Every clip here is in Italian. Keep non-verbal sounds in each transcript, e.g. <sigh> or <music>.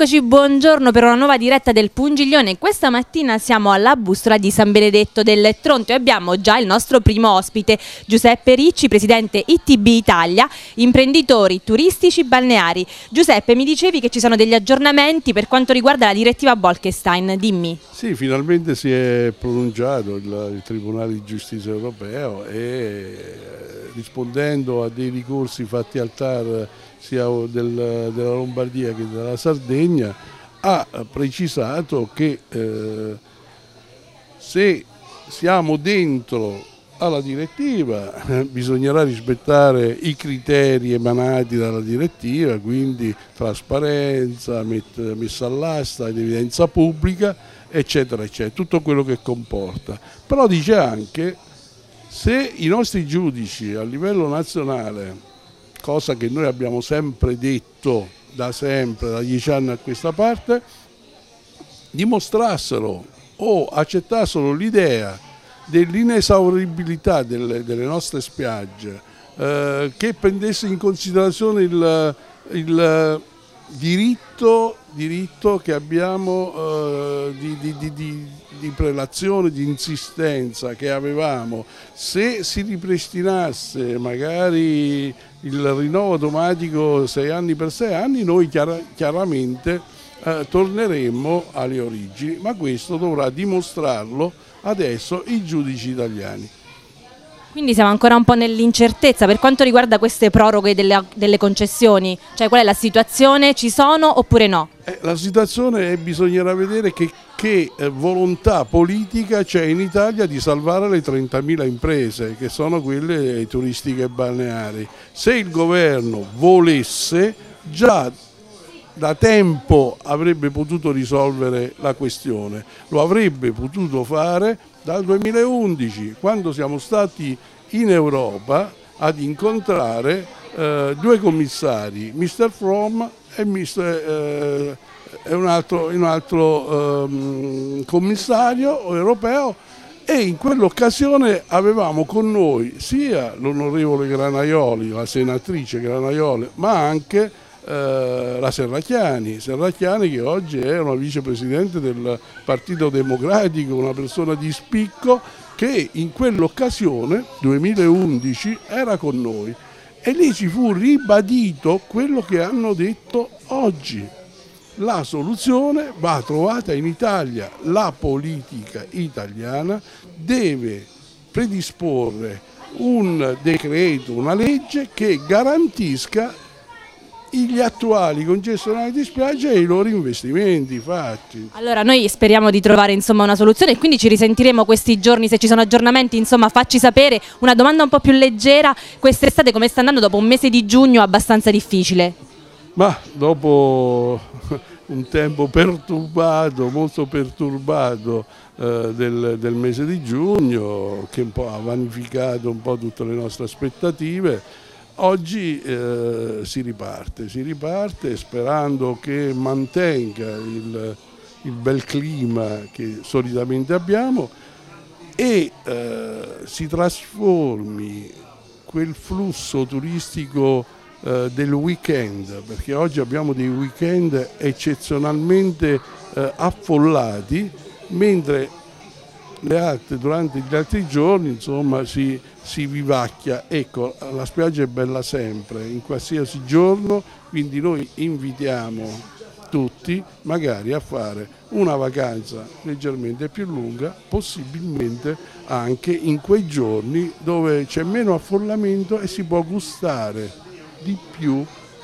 Eccoci, buongiorno per una nuova diretta del Pungiglione. Questa mattina siamo alla bustola di San Benedetto del Tronto e abbiamo già il nostro primo ospite, Giuseppe Ricci, presidente ITB Italia, imprenditori turistici balneari. Giuseppe, mi dicevi che ci sono degli aggiornamenti per quanto riguarda la direttiva Bolkestein, dimmi. Sì, finalmente si è pronunciato il, il Tribunale di Giustizia Europeo e eh, rispondendo a dei ricorsi fatti al TAR sia del, della Lombardia che della Sardegna, ha precisato che eh, se siamo dentro alla direttiva <laughs> bisognerà rispettare i criteri emanati dalla direttiva, quindi trasparenza, met, messa all'asta ed evidenza pubblica, eccetera, eccetera, tutto quello che comporta. Però dice anche se i nostri giudici a livello nazionale cosa che noi abbiamo sempre detto da sempre, da dieci anni a questa parte, dimostrassero o accettassero l'idea dell'inesauribilità delle, delle, nostre spiagge, eh, che prendesse in considerazione il, il diritto, diritto, che abbiamo eh, di, di, di, di, prelazione, di insistenza che avevamo, se si ripristinasse magari il rinnovo automatico 6 anni per 6 anni, noi chiaramente eh, torneremmo alle origini, ma questo dovrà dimostrarlo adesso i giudici italiani. Quindi siamo ancora un po' nell'incertezza per quanto riguarda queste proroghe delle, delle, concessioni, cioè qual è la situazione, ci sono oppure no? Eh, la situazione è bisognerà vedere che, che eh, volontà politica c'è in Italia di salvare le 30.000 imprese che sono quelle eh, turistiche e balneari. Se il governo volesse già da tempo avrebbe potuto risolvere la questione, lo avrebbe potuto fare dal 2011, quando siamo stati in Europa ad incontrare eh, due commissari, Mr. Fromm e, Mister, eh, un altro, un altro eh, commissario europeo e in quell'occasione avevamo con noi sia l'onorevole Granaioli, la senatrice Granaioli, ma anche eh, la Serracchiani, Serracchiani che oggi è una vicepresidente del Partito Democratico, una persona di spicco che in quell'occasione, 2011, era con noi e lì ci fu ribadito quello che hanno detto oggi. La soluzione va trovata in Italia, la politica italiana deve predisporre un decreto, una legge che garantisca gli attuali concessionari di spiaggia e i loro investimenti fatti. Allora noi speriamo di trovare insomma, una soluzione e quindi ci risentiremo questi giorni, se ci sono aggiornamenti insomma, facci sapere, una domanda un po' più leggera, quest'estate come sta andando dopo un mese di giugno abbastanza difficile? Ma dopo <laughs> un tempo perturbato, molto perturbato eh, del, del, mese di giugno che un po' ha vanificato un po' tutte le nostre aspettative, Oggi eh, si riparte, si riparte sperando che mantenga il, il bel clima che solitamente abbiamo e eh, si trasformi quel flusso turistico eh, del weekend, perché oggi abbiamo dei weekend eccezionalmente eh, affollati, mentre le Altre, durante gli altri giorni insomma, si, si, vivacchia. Ecco, la spiaggia è bella sempre, in qualsiasi giorno, quindi noi invitiamo tutti magari a fare una vacanza leggermente più lunga, possibilmente anche in quei giorni dove c'è meno affollamento e si può gustare di più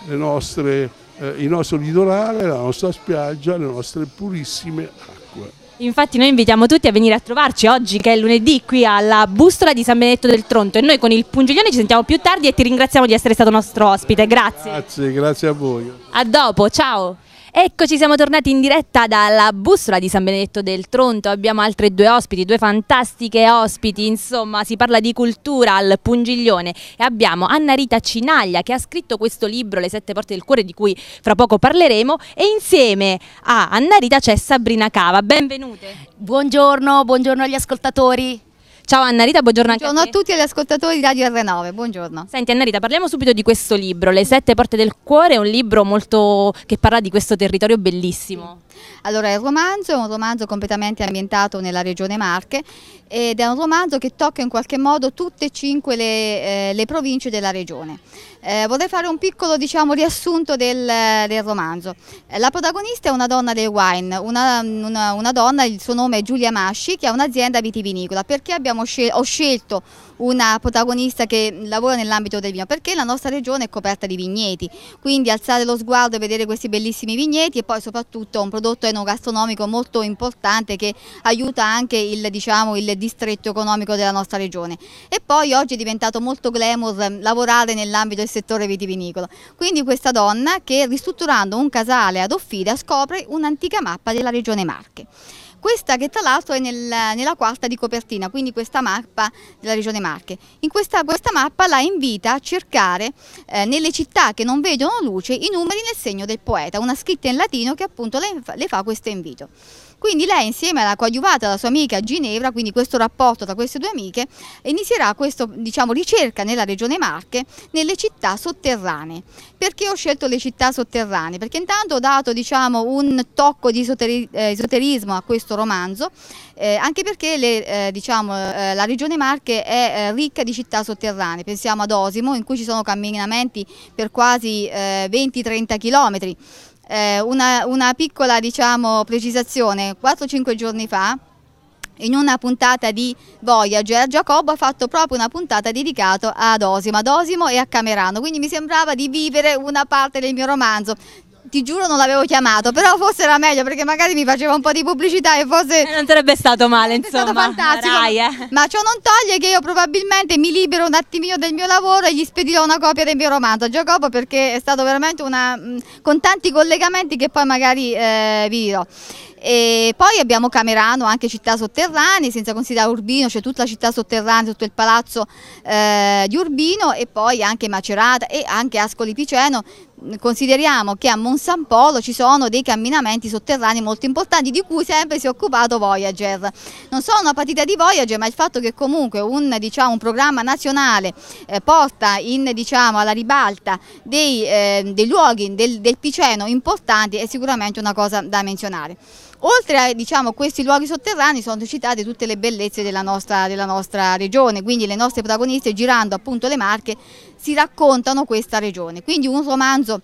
nostre, eh, il nostro litorale, la nostra spiaggia, le nostre purissime acque. Infatti noi invitiamo tutti a venire a trovarci oggi che è lunedì qui alla Bustola di San Benedetto del Tronto e noi con il Pungiglione ci sentiamo più tardi e ti ringraziamo di essere stato nostro ospite, grazie. Grazie, grazie a voi. A dopo, ciao. Eccoci, siamo tornati in diretta dalla bussola di San Benedetto del Tronto. Abbiamo altre due ospiti, due fantastiche ospiti. Insomma, si parla di cultura al pungiglione. E abbiamo Anna Rita Cinaglia che ha scritto questo libro, Le sette porte del cuore, di cui fra poco parleremo. E insieme a Anna Rita c'è Sabrina Cava. Benvenute. Buongiorno, buongiorno agli ascoltatori. Ciao Annarita, buongiorno anche a, te. a tutti gli ascoltatori di Radio R9, buongiorno. Senti Annarita, parliamo subito di questo libro, Le sette porte del cuore, è un libro molto... che parla di questo territorio bellissimo. Sì. Allora il romanzo è un romanzo completamente ambientato nella regione Marche ed è un romanzo che tocca in qualche modo tutte e cinque le, eh, le province della regione. Eh, vorrei fare un piccolo diciamo, riassunto del, del romanzo. Eh, la protagonista è una donna del wine, una, una, una, donna, il suo nome è Giulia Masci, che ha un'azienda vitivinicola. Perché scel ho scelto una protagonista che lavora nell'ambito del vino, perché la nostra regione è coperta di vigneti, quindi alzare lo sguardo e vedere questi bellissimi vigneti e poi soprattutto un prodotto enogastronomico molto importante che aiuta anche il, diciamo, il distretto economico della nostra regione. E poi oggi è diventato molto glamour lavorare nell'ambito del settore vitivinicolo, quindi questa donna che ristrutturando un casale ad Offida scopre un'antica mappa della regione Marche. Questa che tra l'altro è nel, nella quarta di copertina, quindi questa mappa della regione Marche. In questa, questa mappa la invita a cercare eh, nelle città che non vedono luce i numeri nel segno del poeta, una scritta in latino che appunto le, le fa questo invito. Quindi lei insieme alla coadiuvata, alla sua amica Ginevra, quindi questo rapporto tra queste due amiche, inizierà questa diciamo, ricerca nella regione Marche, nelle città sotterranee. Perché ho scelto le città sotterranee? Perché intanto ho dato diciamo, un tocco di eh, esoterismo a questo romanzo, eh, anche perché le, eh, diciamo, eh, la regione Marche è eh, ricca di città sotterranee, pensiamo ad Osimo in cui ci sono camminamenti per quasi 20-30 eh, chilometri. Eh, una, una, piccola diciamo, precisazione, 4-5 giorni fa in una puntata di Voyager, Giacobbo ha fatto proprio una puntata dedicata ad Osimo, ad Osimo e a Camerano, quindi mi sembrava di vivere una parte del mio romanzo ti giuro non l'avevo chiamato, però forse era meglio perché magari mi faceva un po' di pubblicità e forse... Eh, non sarebbe stato male, insomma. È stato fantastico. Rai, eh. Ma ciò non toglie che io probabilmente mi libero un attimino del mio lavoro e gli spedirò una copia del mio romanzo a Giacomo perché è stato veramente una... Mm, con tanti collegamenti che poi magari eh, vi dirò. E poi abbiamo Camerano, anche città sotterranee, senza considerare Urbino, c'è cioè tutta la città sotterranea, tutto il palazzo eh, di Urbino e poi anche Macerata e anche Ascoli Piceno, consideriamo che a Monsan Polo ci sono dei camminamenti sotterranei molto importanti di cui sempre si è occupato Voyager. Non solo una partita di Voyager ma il fatto che comunque un, diciamo, un programma nazionale eh, porta in, diciamo, alla ribalta dei, eh, dei luoghi del, del Piceno importanti è sicuramente una cosa da menzionare. Oltre a diciamo, questi luoghi sotterranei sono citate tutte le bellezze della nostra, della nostra regione, quindi le nostre protagoniste girando appunto le Marche si raccontano questa regione, quindi un romanzo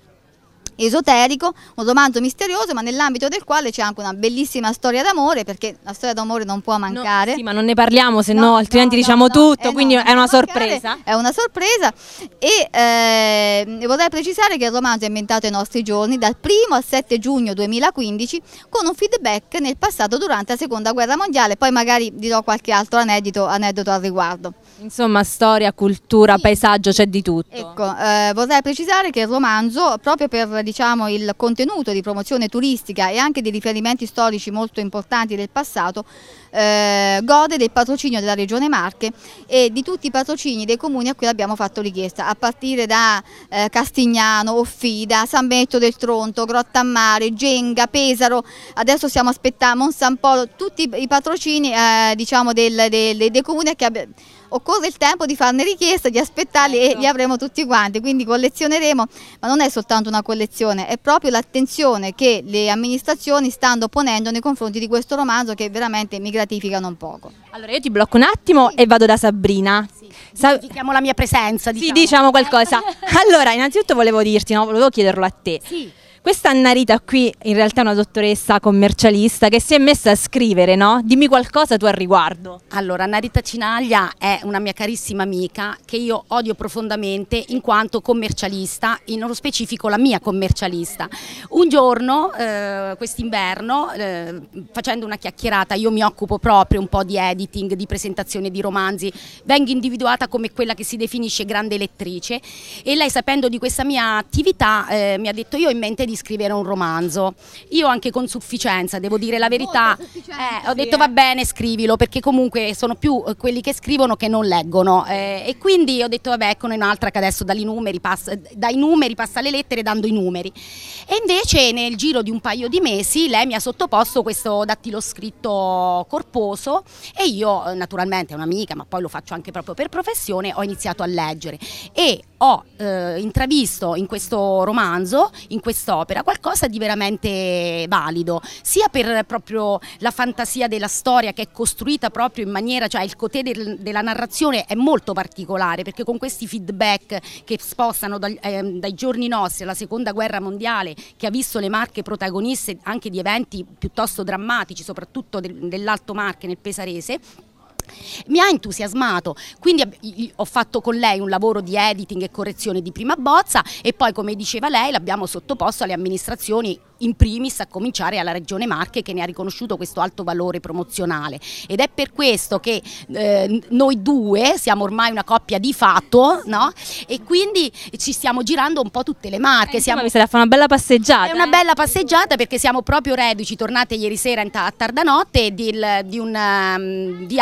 esoterico, un romanzo misterioso, ma nell'ambito del quale c'è anche una bellissima storia d'amore, perché la storia d'amore non può mancare. No, sì, ma non ne parliamo, se no, no altrimenti no, diciamo eh, tutto, quindi è una sorpresa. Mancare, è una sorpresa e eh, vorrei precisare che il romanzo è inventato ai nostri giorni dal 1 al 7 giugno 2015 con un feedback nel passato durante la seconda guerra mondiale, poi magari dirò qualche altro aneddoto, aneddoto al riguardo. Insomma, storia, cultura, sì. paesaggio, c'è di tutto. Ecco, eh, vorrei precisare che il romanzo, proprio per diciamo, il contenuto di promozione turistica e anche di riferimenti storici molto importanti del passato, eh, gode del patrocinio della Regione Marche e di tutti i patrocini dei comuni a cui abbiamo fatto richiesta, a partire da eh, Castignano, Offida, San Benetto del Tronto, Grotta a Mare, Genga, Pesaro, adesso stiamo aspettando Monsan Polo, tutti i patrocini eh, diciamo, del, del, dei comuni che abbiamo occorre il tempo di farne richiesta, di aspettarli certo. e li avremo tutti quanti, quindi collezioneremo, ma non è soltanto una collezione, è proprio l'attenzione che le amministrazioni stanno ponendo nei confronti di questo romanzo che veramente mi gratifica non poco. Allora io ti blocco un attimo sì. e vado da Sabrina. Sì. Sa la mia presenza. Diciamo. Sì, diciamo, diciamo qualcosa. <laughs> allora, innanzitutto volevo dirti, no? volevo chiederlo a te. Sì. Questa Annarita qui in realtà è una dottoressa commercialista che si è messa a scrivere, no? Dimmi qualcosa tu al riguardo. Allora, Annarita Cinaglia è una mia carissima amica che io odio profondamente in quanto commercialista, in nello specifico la mia commercialista. Un giorno, eh, quest'inverno, eh, facendo una chiacchierata, io mi occupo proprio un po' di editing, di presentazione di romanzi, vengo individuata come quella che si definisce grande lettrice e lei sapendo di questa mia attività eh, mi ha detto io ho in mente di di scrivere un romanzo. Io anche con sufficienza, devo dire la verità, eh, ho detto eh. va bene scrivilo perché comunque sono più eh, quelli che scrivono che non leggono eh, e quindi ho detto vabbè eccone un'altra che adesso numeri passa, dai numeri passa le lettere dando i numeri. E invece nel giro di un paio di mesi lei mi ha sottoposto questo dattilo scritto corposo e io eh, naturalmente è un'amica ma poi lo faccio anche proprio per professione ho iniziato a leggere e ho eh, intravisto in questo romanzo, in quest'opera, qualcosa di veramente valido, sia per proprio la fantasia della storia che è costruita proprio in maniera, cioè il cotè del, della narrazione è molto particolare perché con questi feedback che spostano dal, eh, dai giorni nostri alla seconda guerra mondiale che ha visto le marche protagoniste anche di eventi piuttosto drammatici, soprattutto del, dell'Alto Marche nel Pesarese, mi ha entusiasmato, quindi ho fatto con lei un lavoro di editing e correzione di prima bozza e poi come diceva lei l'abbiamo sottoposto alle amministrazioni in primis a cominciare alla Regione Marche che ne ha riconosciuto questo alto valore promozionale ed è per questo che eh, noi due siamo ormai una coppia di fatto no? e quindi ci stiamo girando un po' tutte le marche. Eh, siamo... Mi sarà una bella passeggiata. È una eh? bella passeggiata perché siamo proprio reduci, tornate ieri sera in ta- a tarda notte di, di, un, um, di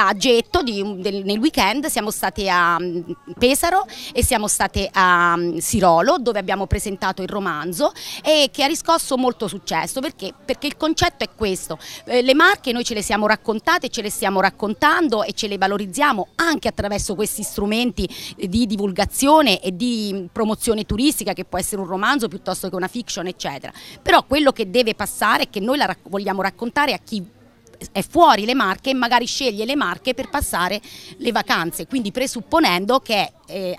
di un, del, nel weekend, siamo state a mm, Pesaro e siamo state a mm, Sirolo dove abbiamo presentato il romanzo e che ha riscosso molto successo, perché? Perché il concetto è questo, eh, le marche noi ce le siamo raccontate, ce le stiamo raccontando e ce le valorizziamo anche attraverso questi strumenti di divulgazione e di promozione turistica che può essere un romanzo piuttosto che una fiction eccetera, però quello che deve passare è che noi la rac vogliamo raccontare a chi è fuori le Marche e magari sceglie le Marche per passare le vacanze, quindi presupponendo che è eh,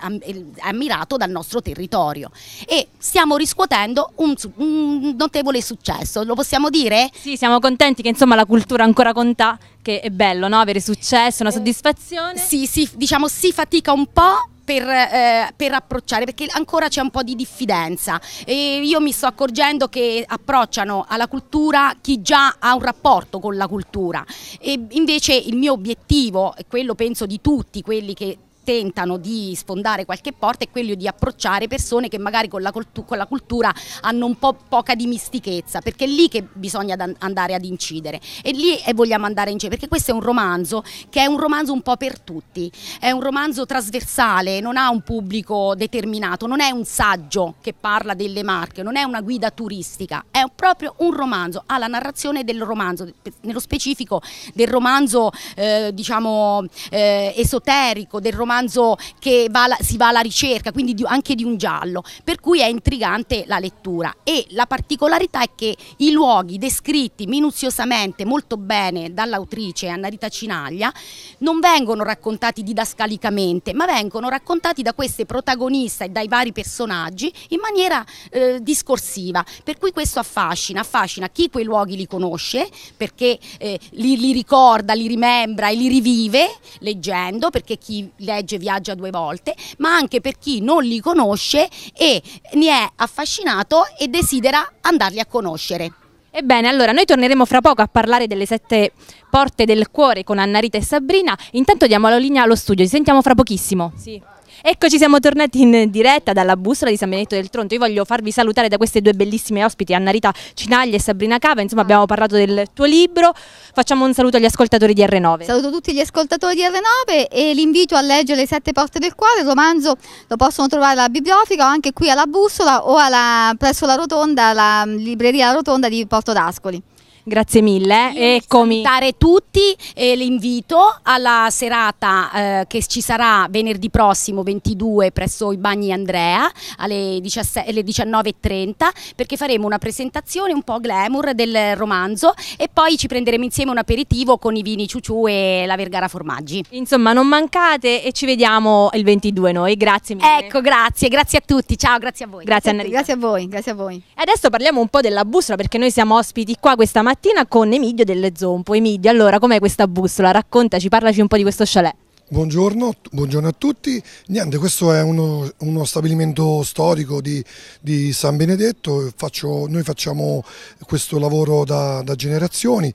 ammirato dal nostro territorio e stiamo riscuotendo un, un notevole successo, lo possiamo dire? Sì, siamo contenti che insomma la cultura ancora conta, che è bello no? avere successo, una eh, soddisfazione. Eh, sì, sì, diciamo si fatica un po' per, eh, per approcciare, perché ancora c'è un po' di diffidenza. E io mi sto accorgendo che approcciano alla cultura chi già ha un rapporto con la cultura e invece il mio obiettivo, e quello penso di tutti quelli che tentano di sfondare qualche porta è quello di approcciare persone che magari con la, con la cultura hanno un po' poca dimistichezza, perché è lì che bisogna andare ad incidere e lì e vogliamo andare a incidere, perché questo è un romanzo che è un romanzo un po' per tutti, è un romanzo trasversale, non ha un pubblico determinato, non è un saggio che parla delle marche, non è una guida turistica, è proprio un romanzo, ha la narrazione del romanzo, nello specifico del romanzo eh, diciamo eh, esoterico, del romanzo romanzo che va alla, si va alla ricerca, quindi di, anche di un giallo, per cui è intrigante la lettura e la particolarità è che i luoghi descritti minuziosamente, molto bene dall'autrice Annarita Cinaglia, non vengono raccontati didascalicamente, ma vengono raccontati da queste protagoniste e dai vari personaggi in maniera eh, discorsiva, per cui questo affascina, affascina chi quei luoghi li conosce, perché eh, li, li ricorda, li rimembra e li rivive leggendo, perché chi le legge viaggia due volte, ma anche per chi non li conosce e ne è affascinato e desidera andarli a conoscere. Ebbene, allora noi torneremo fra poco a parlare delle sette porte del cuore con Annarita e Sabrina. Intanto diamo la linea allo studio, ci sentiamo fra pochissimo. Sì. Eccoci, siamo tornati in diretta dalla bussola di San Benedetto del Tronto. Io voglio farvi salutare da queste due bellissime ospiti, Annarita Rita Cinaglia e Sabrina Cava. Insomma, abbiamo parlato del tuo libro. Facciamo un saluto agli ascoltatori di R9. Saluto tutti gli ascoltatori di R9 e l'invito a leggere Le sette porte del cuore. Il romanzo lo possono trovare alla biblioteca o anche qui alla bussola o alla, presso la rotonda, la libreria Rotonda di Porto d'Ascoli. Grazie mille. Eccomi. e salutare tutti e l'invito alla serata eh, che ci sarà venerdì prossimo 22 presso i bagni Andrea alle, 17, alle 19.30 perché faremo una presentazione un po' glamour del romanzo e poi ci prenderemo insieme un aperitivo con i vini ciuciù e la Vergara Formaggi. Insomma non mancate e ci vediamo il 22 noi, grazie mille. Ecco grazie, grazie a tutti, ciao grazie a voi. Grazie, grazie a voi, grazie a voi. E adesso parliamo un po' della bustola perché noi siamo ospiti qua questa mattina mattina con Emidio delle Zompo. Emidio, allora com'è questa bussola? Raccontaci, parlaci un po' di questo chalet. Buongiorno, buongiorno, a tutti. Niente, questo è uno, uno stabilimento storico di, di San Benedetto. Faccio, noi facciamo questo lavoro da, da generazioni.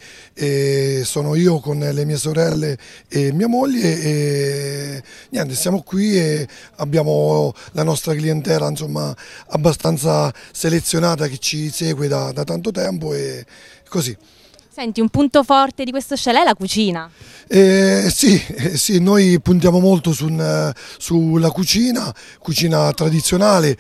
sono io con le mie sorelle e mia moglie. E, niente, siamo qui e abbiamo la nostra clientela insomma, abbastanza selezionata che ci segue da, da tanto tempo. E, così. Senti, un punto forte di questo chalet è la cucina. Eh, sì, eh, sì, noi puntiamo molto su un, eh, sulla cucina, cucina tradizionale,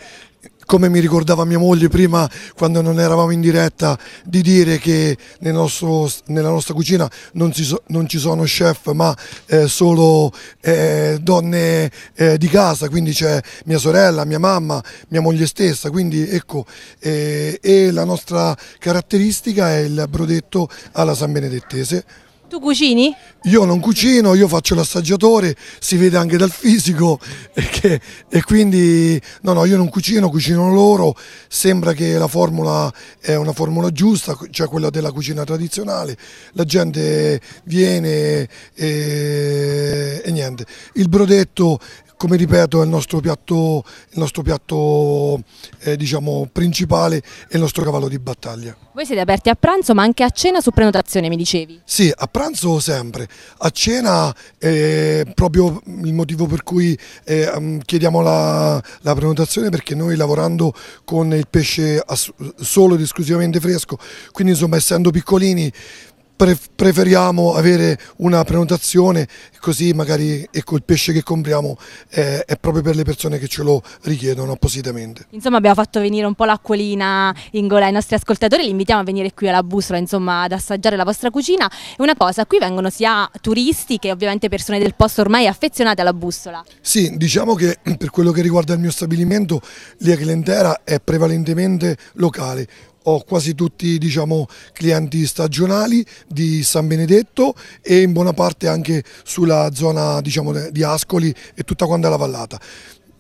come mi ricordava mia moglie prima quando non eravamo in diretta, di dire che nel nostro, nella nostra cucina non, so, non, ci sono chef ma eh, solo eh, donne eh, di casa, quindi c'è mia sorella, mia mamma, mia moglie stessa, quindi ecco, eh, e la nostra caratteristica è il brodetto alla San Benedettese. Tu cucini? Io non cucino, io faccio l'assaggiatore, si vede anche dal fisico <laughs> che, e quindi no no io non cucino, cucinano loro, sembra che la formula è una formula giusta, cioè quella della cucina tradizionale, la gente viene e, eh, e niente. Il brodetto come ripeto è il nostro piatto, il nostro piatto eh, diciamo, principale e il nostro cavallo di battaglia. Voi siete aperti a pranzo ma anche a cena su prenotazione mi dicevi? Sì, a pranzo sempre, a cena è proprio il motivo per cui eh, mm, chiediamo la, la, prenotazione perché noi lavorando con il pesce solo ed esclusivamente fresco, quindi insomma essendo piccolini preferiamo avere una prenotazione così magari ecco, il pesce che compriamo è, eh, è, proprio per le persone che ce lo richiedono appositamente. Insomma abbiamo fatto venire un po' l'acquolina in gola ai nostri ascoltatori, li invitiamo a venire qui alla bussola insomma ad assaggiare la vostra cucina e una cosa, qui vengono sia turisti che ovviamente persone del posto ormai affezionate alla bussola. Sì, diciamo che per quello che riguarda il mio stabilimento la clientela è prevalentemente locale, ho quasi tutti diciamo, clienti stagionali di San Benedetto e in buona parte anche sulla zona diciamo, di Ascoli e tutta quanta la vallata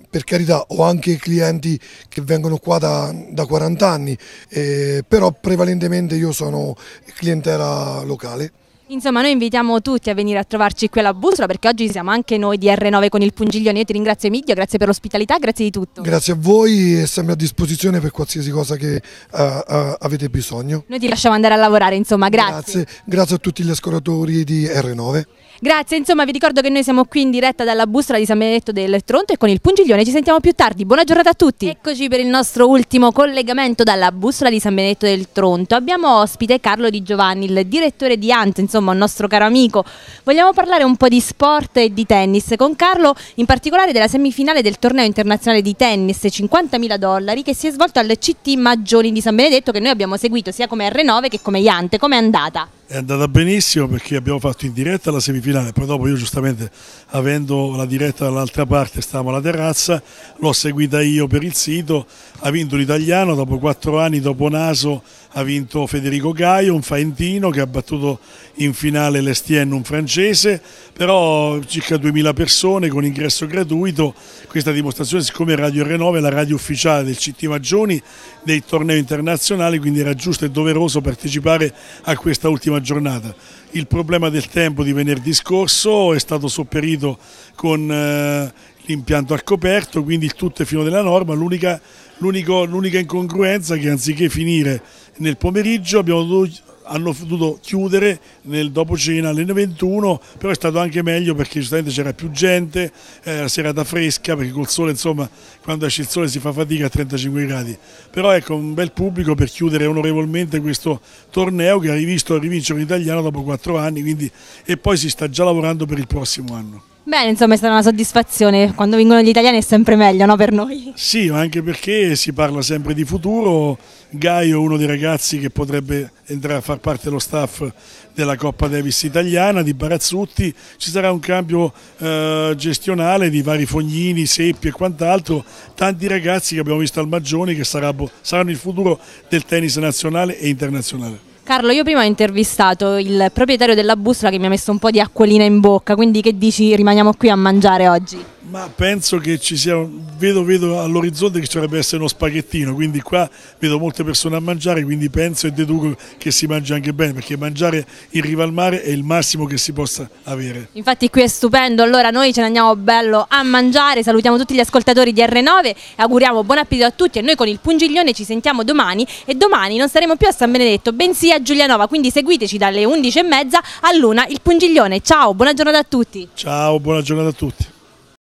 per carità ho anche clienti che vengono qua da, da 40 anni, eh, però prevalentemente io sono clientela locale. Insomma, noi invitiamo tutti a venire a trovarci qui alla bussola perché oggi siamo anche noi di R9 con il Pungiglione. Io ti ringrazio Emilio, grazie per l'ospitalità, grazie di tutto. Grazie a voi e sempre a disposizione per qualsiasi cosa che uh, uh, avete bisogno. Noi ti lasciamo andare a lavorare, insomma, grazie. Grazie, grazie a tutti gli ascoltatori di R9. Grazie, insomma vi ricordo che noi siamo qui in diretta dalla bustola di San Benedetto del Tronto e con il Pungiglione ci sentiamo più tardi. Buona giornata a tutti. Eccoci per il nostro ultimo collegamento dalla bustola di San Benedetto del Tronto. Abbiamo ospite Carlo Di Giovanni, il direttore di Ant, insomma un nostro caro amico. Vogliamo parlare un po' di sport e di tennis con Carlo, in particolare della semifinale del torneo internazionale di tennis 50.000 dollari che si è svolto al CT Maggioni di San Benedetto che noi abbiamo seguito sia come R9 che come Iante. Com'è andata? è andata benissimo perché abbiamo fatto in diretta la semifinale, poi dopo io giustamente avendo la diretta dall'altra parte stavamo alla terrazza, l'ho seguita io per il sito, ha vinto l'italiano dopo quattro anni, dopo Naso ha vinto Federico Gaio, un faentino che ha battuto in finale l'Estienne, un francese, però circa 2000 persone con ingresso gratuito, questa dimostrazione siccome Radio R9 è la radio ufficiale del CT Magioni dei tornei internazionali, quindi era giusto e doveroso partecipare a questa ultima giornata. Il problema del tempo di venerdì scorso è stato sopperito con eh, l'impianto al coperto, quindi il tutto è fino della norma, l'unica l'unica incongruenza è che anziché finire nel pomeriggio dovuto, hanno potuto chiudere nel dopo cena alle 9.21 però è stato anche meglio perché giustamente c'era più gente eh, la serata fresca perché col sole insomma quando esce il sole si fa fatica a 35 gradi però ecco un bel pubblico per chiudere onorevolmente questo torneo che ha rivisto il rivincere italiano dopo 4 anni quindi, e poi si sta già lavorando per il prossimo anno Bene, insomma è stata una soddisfazione, quando vengono gli italiani è sempre meglio no, per noi. Sì, anche perché si parla sempre di futuro, Gaio è uno dei ragazzi che potrebbe entrare a far parte dello staff della Coppa Davis italiana, di Barazzutti, ci sarà un cambio eh, gestionale di vari Fognini, Seppi e quant'altro, tanti ragazzi che abbiamo visto al Maggioni che saranno il futuro del tennis nazionale e internazionale. Carlo, io prima ho intervistato il proprietario della bussola che mi ha messo un po' di acquolina in bocca, quindi che dici rimaniamo qui a mangiare oggi? Ma penso che ci sia, vedo, vedo all'orizzonte che ci dovrebbe essere uno spaghettino, quindi qua vedo molte persone a mangiare, quindi penso e deduco che si mangi anche bene, perché mangiare in riva al mare è il massimo che si possa avere. Infatti qui è stupendo, allora noi ce ne andiamo bello a mangiare, salutiamo tutti gli ascoltatori di R9 e auguriamo buon appetito a tutti e noi con il pungiglione ci sentiamo domani e domani non saremo più a San Benedetto, bensì a Giulianova, quindi seguiteci dalle 11.30 all'una il pungiglione. Ciao, buona giornata a tutti. Ciao, buona giornata a tutti.